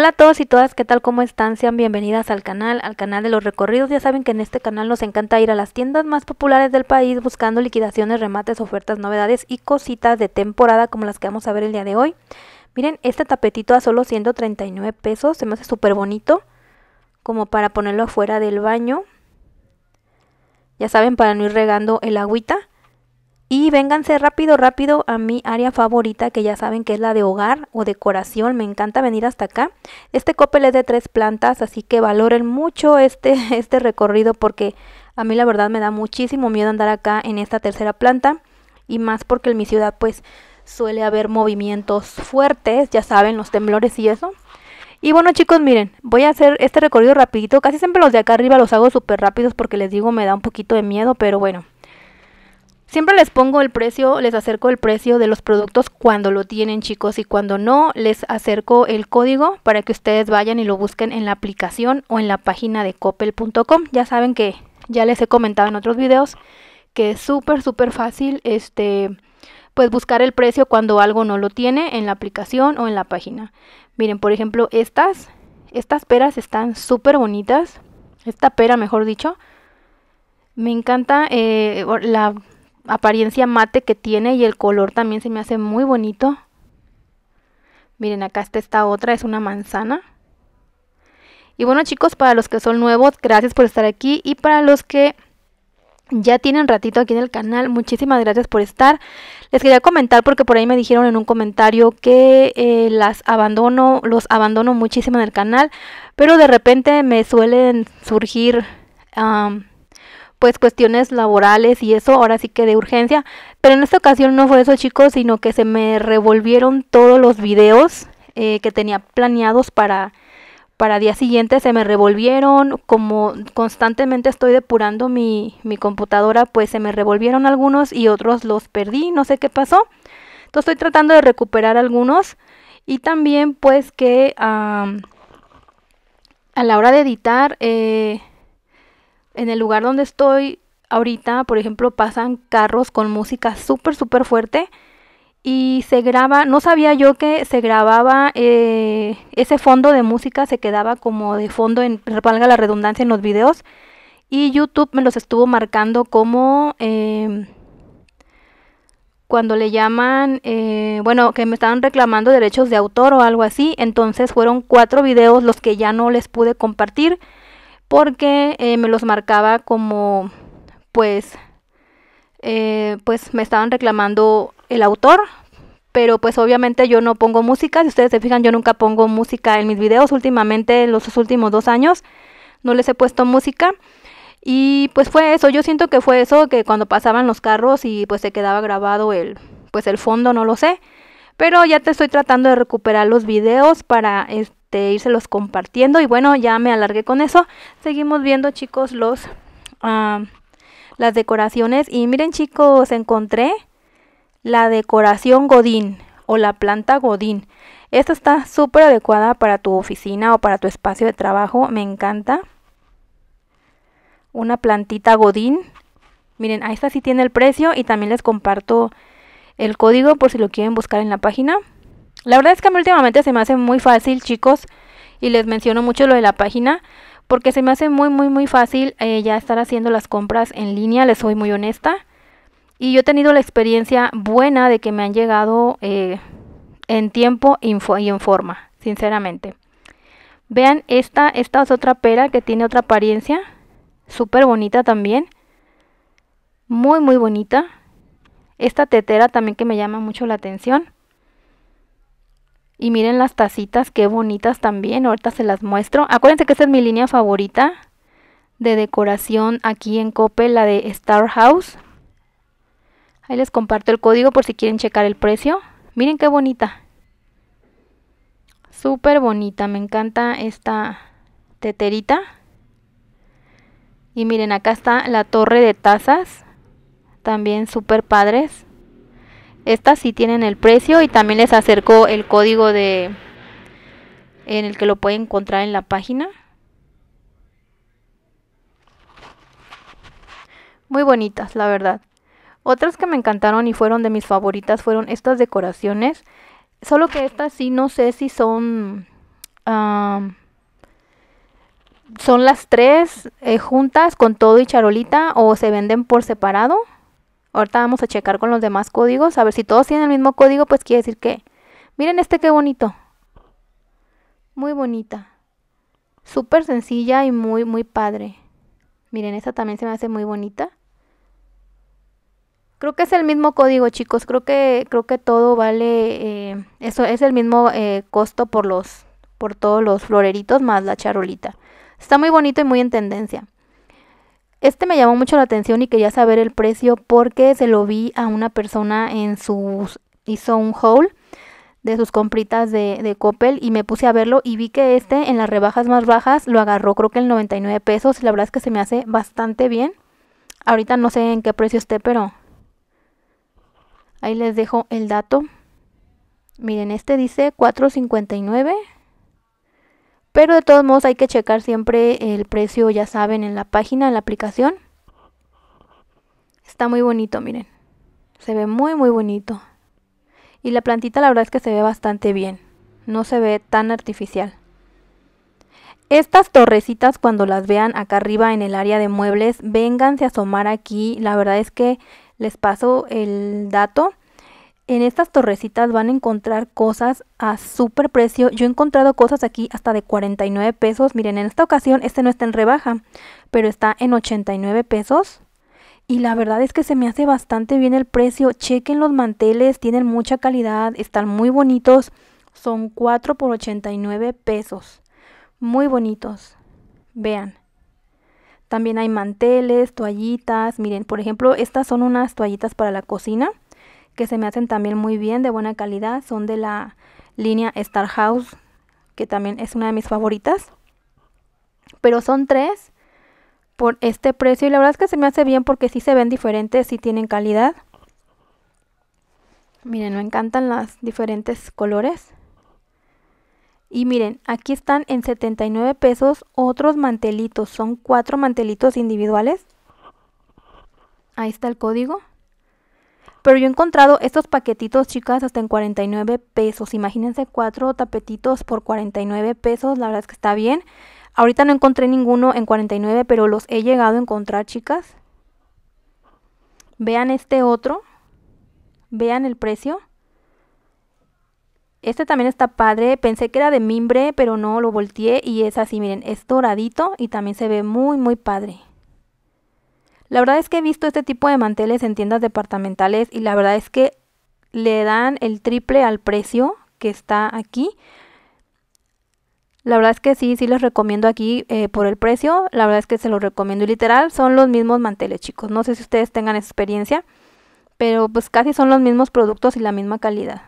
Hola a todos y todas, ¿qué tal? ¿Cómo están? Sean bienvenidas al canal, al canal de los recorridos. Ya saben que en este canal nos encanta ir a las tiendas más populares del país buscando liquidaciones, remates, ofertas, novedades y cositas de temporada como las que vamos a ver el día de hoy. Miren, este tapetito a solo 139 pesos, se me hace súper bonito, como para ponerlo afuera del baño. Ya saben, para no ir regando el agüita. Y vénganse rápido, rápido a mi área favorita, que ya saben que es la de hogar o decoración. Me encanta venir hasta acá. Este copel es de tres plantas, así que valoren mucho este, este recorrido porque a mí la verdad me da muchísimo miedo andar acá en esta tercera planta. Y más porque en mi ciudad pues suele haber movimientos fuertes, ya saben, los temblores y eso. Y bueno chicos, miren, voy a hacer este recorrido rapidito. Casi siempre los de acá arriba los hago súper rápidos porque les digo me da un poquito de miedo, pero bueno. Siempre les pongo el precio, les acerco el precio de los productos cuando lo tienen chicos y cuando no les acerco el código para que ustedes vayan y lo busquen en la aplicación o en la página de coppel.com. Ya saben que ya les he comentado en otros videos que es súper súper fácil este pues buscar el precio cuando algo no lo tiene en la aplicación o en la página. Miren, por ejemplo, estas estas peras están súper bonitas. Esta pera, mejor dicho, me encanta eh, la apariencia mate que tiene y el color también se me hace muy bonito. Miren, acá está esta otra, es una manzana. Y bueno chicos, para los que son nuevos, gracias por estar aquí y para los que ya tienen ratito aquí en el canal. Muchísimas gracias por estar. Les quería comentar porque por ahí me dijeron en un comentario que eh, las abandono, los abandono muchísimo en el canal, pero de repente me suelen surgir pues cuestiones laborales y eso, ahora sí que de urgencia, pero en esta ocasión no fue eso chicos, sino que se me revolvieron todos los videos eh, que tenía planeados para, para día siguiente se me revolvieron, como constantemente estoy depurando mi, mi, computadora, pues se me revolvieron algunos y otros los perdí, no sé qué pasó. Entonces estoy tratando de recuperar algunos y también pues que a la hora de editar eh, en el lugar donde estoy ahorita, por ejemplo, pasan carros con música súper, súper fuerte y se graba, no sabía yo que se grababa eh, ese fondo de música, se quedaba como de fondo, en, valga la redundancia, en los videos y YouTube me los estuvo marcando como... Em, cuando le llaman, eh, bueno, que me estaban reclamando derechos de autor o algo así, entonces fueron cuatro videos los que ya no les pude compartir porque eh, me los marcaba como pues eh, pues me estaban reclamando el autor pero pues obviamente yo no pongo música si ustedes se fijan yo nunca pongo música en mis videos últimamente en los últimos dos años no les he puesto música y pues fue eso yo siento que fue eso que cuando pasaban los carros y pues se quedaba grabado el pues el fondo no lo sé pero ya te estoy tratando de recuperar los videos para este, Irselos compartiendo. Y bueno, ya me alargué con eso. Seguimos viendo, chicos, los ah, las decoraciones. Y miren, chicos, encontré la decoración Godín o la planta Godín. Esta está súper adecuada para tu oficina o para tu espacio de trabajo. Me encanta. Una plantita Godín. Miren, a esta sí tiene el precio y también les comparto el código por si lo quieren buscar en la página. La verdad es que a mí últimamente se me hace muy fácil, chicos, y les menciono mucho lo de la página, porque se me hace muy, muy, muy fácil eh, ya estar haciendo las compras en línea, les soy muy honesta. Y yo he tenido la experiencia buena de que me han llegado eh, en tiempo y en forma, sinceramente. Vean, esta, esta es otra pera que tiene otra apariencia, súper bonita también, muy, muy bonita. Esta tetera también que me llama mucho la atención. Y miren las tacitas, qué bonitas también. Ahorita se las muestro. Acuérdense que esta es mi línea favorita de decoración aquí en Cope, la de Star House. Ahí les comparto el código por si quieren checar el precio. Miren qué bonita. Súper bonita. Me encanta esta teterita. Y miren, acá está la torre de tazas. También súper padres. Estas sí tienen el precio y también les acercó el código de en el que lo pueden encontrar en la página. Muy bonitas, la verdad. Otras que me encantaron y fueron de mis favoritas fueron estas decoraciones. Solo que estas sí no sé si son... son las tres eh, juntas con todo y charolita o se venden por separado. Ahorita vamos a checar con los demás códigos. A ver si todos tienen el mismo código, pues quiere decir que... Miren este qué bonito. Muy bonita. Súper sencilla y muy, muy padre. Miren, esta también se me hace muy bonita. Creo que es el mismo código, chicos. Creo que, creo que todo vale... Eh, eso es el mismo eh, costo por los por todos los floreritos más la charolita. Está muy bonito y muy en tendencia. Este me llamó mucho la atención y quería saber el precio porque se lo vi a una persona en sus... hizo un haul de sus compritas de, Coppel y me puse a verlo y vi que este en las rebajas más bajas lo agarró creo que el 99 pesos y la verdad es que se me hace bastante bien. Ahorita no sé en qué precio esté, pero ahí les dejo el dato. Miren, este dice 459. Pero de todos modos hay que checar siempre el precio, ya saben, en la página, en la aplicación. Está muy bonito, miren. Se ve muy, muy bonito. Y la plantita la verdad es que se ve bastante bien. No se ve tan artificial. Estas torrecitas cuando las vean acá arriba en el área de muebles, vénganse a asomar aquí. La verdad es que les paso el dato en estas torrecitas van a encontrar cosas a súper precio. Yo he encontrado cosas aquí hasta de 49 pesos. Miren, en esta ocasión este no está en rebaja, pero está en 89 pesos. Y la verdad es que se me hace bastante bien el precio. Chequen los manteles, tienen mucha calidad, están muy bonitos. Son 4 por 89 pesos. Muy bonitos. Vean. También hay manteles, toallitas. Miren, por ejemplo, estas son unas toallitas para la cocina que se me hacen también muy bien, de buena calidad. Son de la línea Star House, que también es una de mis favoritas. Pero son tres por este precio y la verdad es que se me hace bien porque sí se ven diferentes, sí tienen calidad. Miren, me encantan las diferentes colores. Y miren, aquí están en 79 pesos otros mantelitos. Son cuatro mantelitos individuales. Ahí está el código. Pero yo he encontrado estos paquetitos, chicas, hasta en 49 pesos. Imagínense cuatro tapetitos por 49 pesos. La verdad es que está bien. Ahorita no encontré ninguno en 49, pero los he llegado a encontrar, chicas. Vean este otro. Vean el precio. Este también está padre. Pensé que era de mimbre, pero no, lo volteé y es así, miren, es doradito y también se ve muy, muy padre. La verdad es que he visto este tipo de manteles en tiendas departamentales y la verdad es que le dan el triple al precio que está aquí. La verdad es que sí, sí les recomiendo aquí eh, por el precio. La verdad es que se los recomiendo. Y literal, son los mismos manteles, chicos. No sé si ustedes tengan experiencia, pero pues casi son los mismos productos y la misma calidad.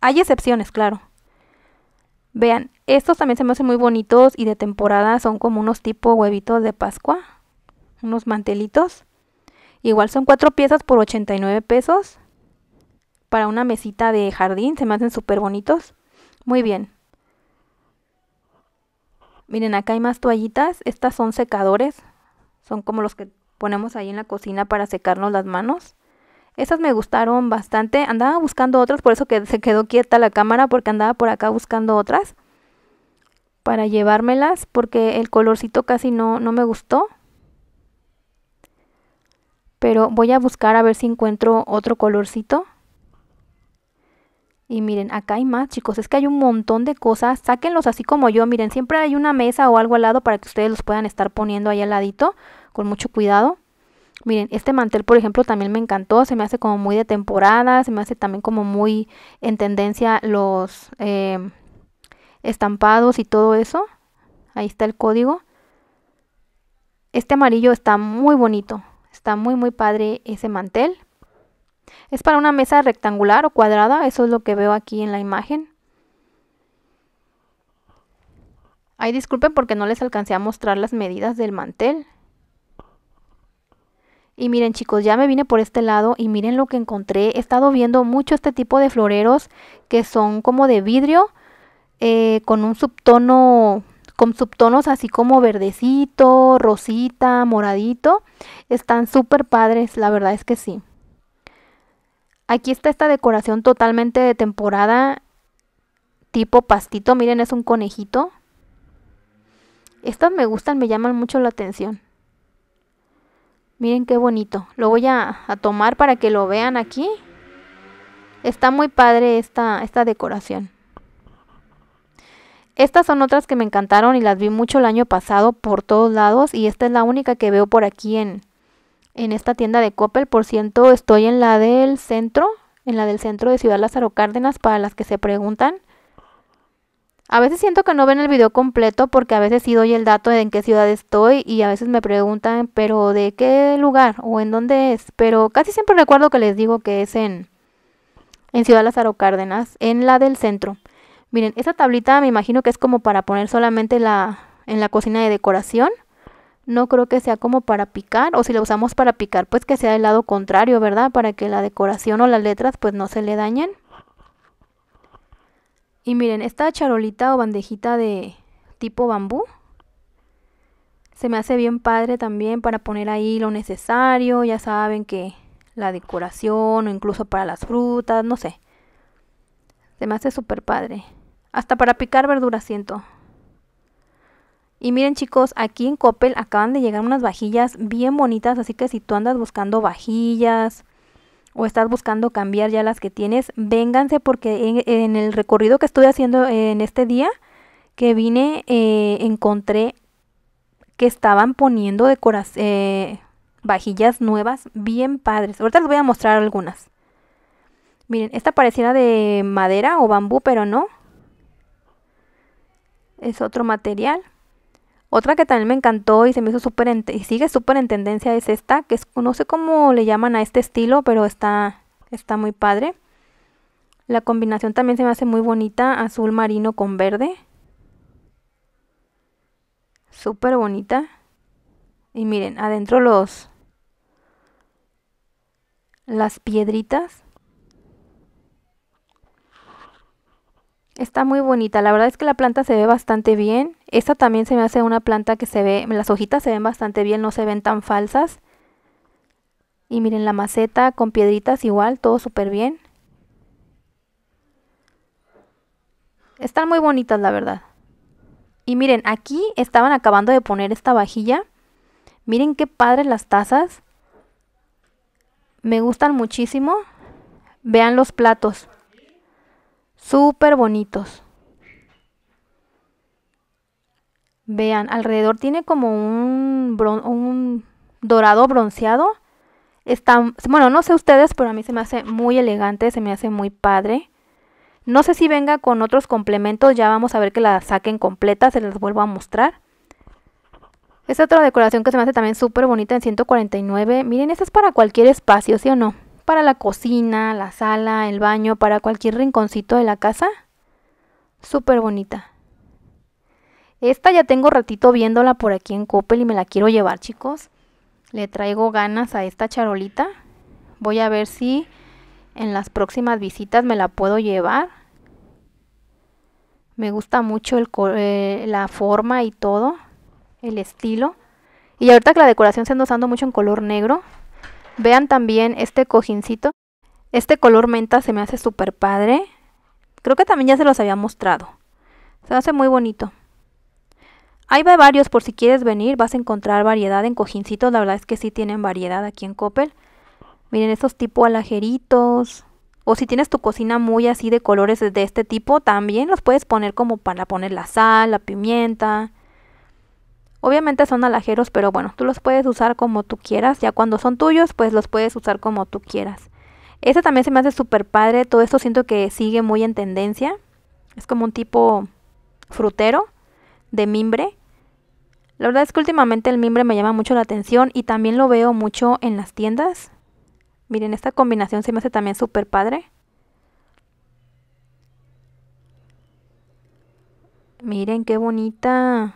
Hay excepciones, claro. Vean, estos también se me hacen muy bonitos y de temporada son como unos tipo huevitos de Pascua. Unos mantelitos. Igual son cuatro piezas por 89 pesos. Para una mesita de jardín, se me hacen súper bonitos. Muy bien. Miren, acá hay más toallitas. Estas son secadores. Son como los que ponemos ahí en la cocina para secarnos las manos. Estas me gustaron bastante. Andaba buscando otras, por eso que se quedó quieta la cámara, porque andaba por acá buscando otras. Para llevármelas, porque el colorcito casi no, no me gustó pero voy a buscar a ver si encuentro otro colorcito. Y miren, acá hay más, chicos. Es que hay un montón de cosas. Sáquenlos así como yo. Miren, siempre hay una mesa o algo al lado para que ustedes los puedan estar poniendo ahí al ladito. Con mucho cuidado. Miren, este mantel, por ejemplo, también me encantó. Se me hace como muy de temporada. Se me hace también como muy en tendencia los em, estampados y todo eso. Ahí está el código. Este amarillo está muy bonito. Está muy muy padre ese mantel. Es para una mesa rectangular o cuadrada, eso es lo que veo aquí en la imagen. Ahí disculpen porque no les alcancé a mostrar las medidas del mantel. Y miren chicos, ya me vine por este lado y miren lo que encontré. He estado viendo mucho este tipo de floreros que son como de vidrio eh, con un subtono con subtonos así como verdecito, rosita, moradito. Están súper padres, la verdad es que sí. Aquí está esta decoración totalmente de temporada, tipo pastito. Miren, es un conejito. Estas me gustan, me llaman mucho la atención. Miren qué bonito. Lo voy a, tomar para que lo vean aquí. Está muy padre esta, esta decoración. Estas son otras que me encantaron y las vi mucho el año pasado por todos lados y esta es la única que veo por aquí en, en esta tienda de Coppel. Por ciento estoy en la del centro, en la del centro de Ciudad Lázaro Cárdenas para las que se preguntan. A veces siento que no ven el video completo porque a veces sí doy el dato de en qué ciudad estoy y a veces me preguntan, pero ¿de qué lugar o en dónde es? Pero casi siempre recuerdo que les digo que es en, en Ciudad Lázaro Cárdenas, en la del centro. Miren, esta tablita me imagino que es como para poner solamente la, en la cocina de decoración. No creo que sea como para picar, o si la usamos para picar, pues que sea del lado contrario, ¿verdad? Para que la decoración o las letras pues no se le dañen. Y miren, esta charolita o bandejita de tipo bambú. Se me hace bien padre también para poner ahí lo necesario, ya saben que la decoración o incluso para las frutas, no sé. Se me hace súper padre. Hasta para picar verduras siento. Y miren chicos, aquí en Coppel acaban de llegar unas vajillas bien bonitas, así que si tú andas buscando vajillas o estás buscando cambiar ya las que tienes, vénganse porque en, el recorrido que estuve haciendo en este día que vine eh, encontré que estaban poniendo eh, vajillas nuevas bien padres. Ahorita les voy a mostrar algunas. Miren, esta pareciera de madera o bambú, pero no es otro material. Otra que también me encantó y se me hizo súper y sigue súper en tendencia es esta, que no sé cómo le llaman a este estilo, pero está, está muy padre. La combinación también se me hace muy bonita, azul marino con verde. Súper bonita. Y miren, adentro los las piedritas Está muy bonita, la verdad es que la planta se ve bastante bien. Esta también se me hace una planta que se ve, las hojitas se ven bastante bien, no se ven tan falsas. Y miren la maceta con piedritas igual, todo súper bien. Están muy bonitas la verdad. Y miren, aquí estaban acabando de poner esta vajilla. Miren qué padres las tazas. Me gustan muchísimo. Vean los platos súper bonitos. Vean, alrededor tiene como un, dorado bronceado. Está, bueno, no sé ustedes, pero a mí se me hace muy elegante, se me hace muy padre. No sé si venga con otros complementos, ya vamos a ver que la saquen completa, se las vuelvo a mostrar. Esta otra decoración que se me hace también súper bonita en 149. Miren, esta es para cualquier espacio, ¿sí o no? para la cocina, la sala, el baño, para cualquier rinconcito de la casa. Súper bonita. Esta ya tengo ratito viéndola por aquí en Coppel y me la quiero llevar, chicos. Le traigo ganas a esta charolita. Voy a ver si en las próximas visitas me la puedo llevar. Me gusta mucho el, eh, la forma y todo, el estilo. Y ahorita que la decoración se anda usando mucho en color negro, Vean también este cojincito. Este color menta se me hace súper padre. Creo que también ya se los había mostrado. Se hace muy bonito. Ahí Hay varios por si quieres venir, vas a encontrar variedad en cojincitos. La verdad es que sí tienen variedad aquí en Coppel. Miren, estos tipo alajeritos. O si tienes tu cocina muy así de colores de este tipo, también los puedes poner como para poner la sal, la pimienta. Obviamente son alajeros, pero bueno, tú los puedes usar como tú quieras. Ya cuando son tuyos, pues los puedes usar como tú quieras. Este también se me hace súper padre. Todo esto siento que sigue muy en tendencia. Es como un tipo frutero de mimbre. La verdad es que últimamente el mimbre me llama mucho la atención y también lo veo mucho en las tiendas. Miren, esta combinación se me hace también súper padre. Miren qué bonita.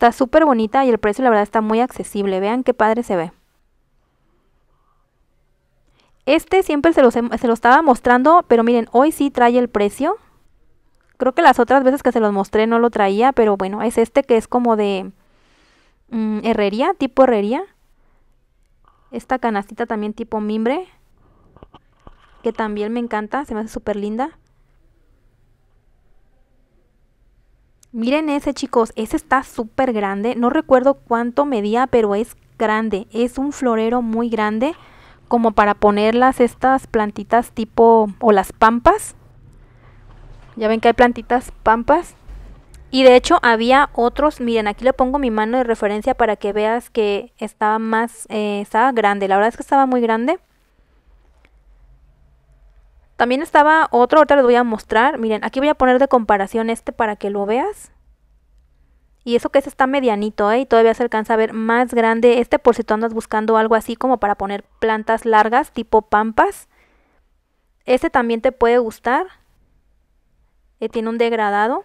Está súper bonita y el precio la verdad está muy accesible. Vean qué padre se ve. Este siempre se lo se estaba mostrando, pero miren, hoy sí trae el precio. Creo que las otras veces que se los mostré no lo traía, pero bueno, es este que es como de mm, herrería, tipo herrería. Esta canastita también tipo mimbre, que también me encanta, se me hace súper linda. Miren ese chicos, ese está súper grande, no recuerdo cuánto medía, pero es grande, es un florero muy grande como para ponerlas estas plantitas tipo o las pampas. Ya ven que hay plantitas pampas. Y de hecho había otros, miren, aquí le pongo mi mano de referencia para que veas que estaba más, eh, estaba grande, la verdad es que estaba muy grande. También estaba otro, ahorita les voy a mostrar. Miren, aquí voy a poner de comparación este para que lo veas. Y eso que es está medianito, ¿eh? Y todavía se alcanza a ver más grande este por si tú andas buscando algo así como para poner plantas largas tipo pampas. Este también te puede gustar. Eh, tiene un degradado.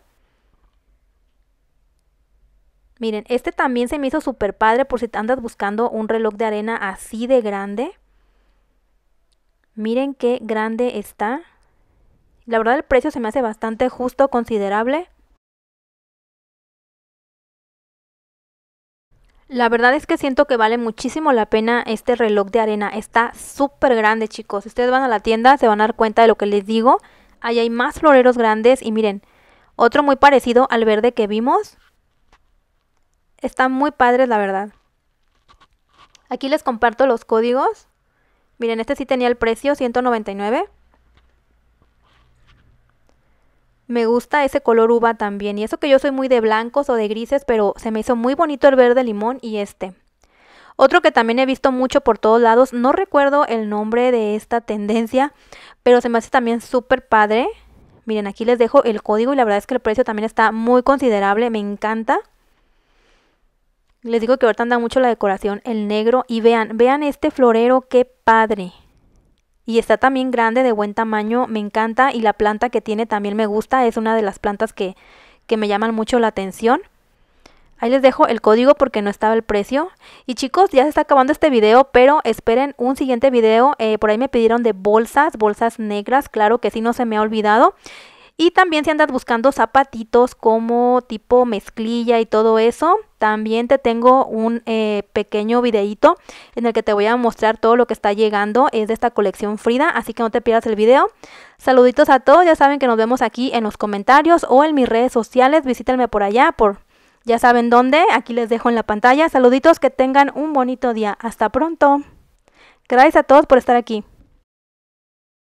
Miren, este también se me hizo súper padre por si andas buscando un reloj de arena así de grande. Miren qué grande está. La verdad el precio se me hace bastante justo, considerable. La verdad es que siento que vale muchísimo la pena este reloj de arena. Está súper grande, chicos. Si ustedes van a la tienda se van a dar cuenta de lo que les digo. Ahí hay más floreros grandes y miren, otro muy parecido al verde que vimos. Están muy padres, la verdad. Aquí les comparto los códigos. Miren, este sí tenía el precio, 199. Me gusta ese color uva también. Y eso que yo soy muy de blancos o de grises, pero se me hizo muy bonito el verde limón y este. Otro que también he visto mucho por todos lados, no recuerdo el nombre de esta tendencia, pero se me hace también súper padre. Miren, aquí les dejo el código y la verdad es que el precio también está muy considerable, me encanta. Les digo que ahorita anda mucho la decoración, el negro. Y vean, vean este florero, qué padre. Y está también grande, de buen tamaño, me encanta. Y la planta que tiene también me gusta, es una de las plantas que, que me llaman mucho la atención. Ahí les dejo el código porque no estaba el precio. Y chicos, ya se está acabando este video, pero esperen un siguiente video. Eh, por ahí me pidieron de bolsas, bolsas negras, claro que sí, no se me ha olvidado. Y también si andas buscando zapatitos como tipo mezclilla y todo eso, también te tengo un eh, pequeño videito en el que te voy a mostrar todo lo que está llegando. Es de esta colección Frida, así que no te pierdas el video. Saluditos a todos, ya saben que nos vemos aquí en los comentarios o en mis redes sociales. Visítenme por allá, por ya saben dónde, aquí les dejo en la pantalla. Saluditos, que tengan un bonito día. Hasta pronto. Gracias a todos por estar aquí.